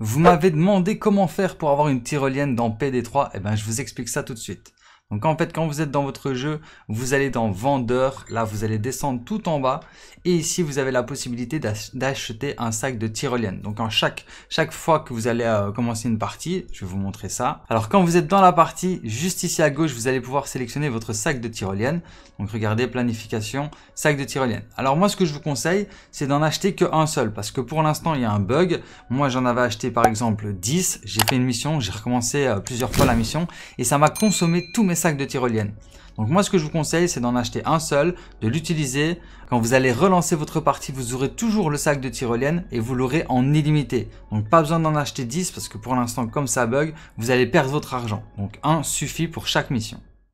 Vous m'avez demandé comment faire pour avoir une tyrolienne dans PD3, et eh ben je vous explique ça tout de suite. Donc en fait, quand vous êtes dans votre jeu, vous allez dans vendeur, là vous allez descendre tout en bas et ici vous avez la possibilité d'acheter un sac de tyrolienne. Donc en chaque, chaque fois que vous allez euh, commencer une partie, je vais vous montrer ça. Alors quand vous êtes dans la partie, juste ici à gauche, vous allez pouvoir sélectionner votre sac de tyrolienne. Donc regardez, planification, sac de tyrolienne. Alors moi ce que je vous conseille, c'est d'en acheter qu'un seul parce que pour l'instant il y a un bug. Moi j'en avais acheté par exemple 10, j'ai fait une mission, j'ai recommencé euh, plusieurs fois la mission et ça m'a consommé tous mes de tyrolienne. Donc moi ce que je vous conseille c'est d'en acheter un seul, de l'utiliser. Quand vous allez relancer votre partie, vous aurez toujours le sac de tyrolienne et vous l'aurez en illimité. Donc pas besoin d'en acheter 10 parce que pour l'instant comme ça bug, vous allez perdre votre argent. Donc un suffit pour chaque mission.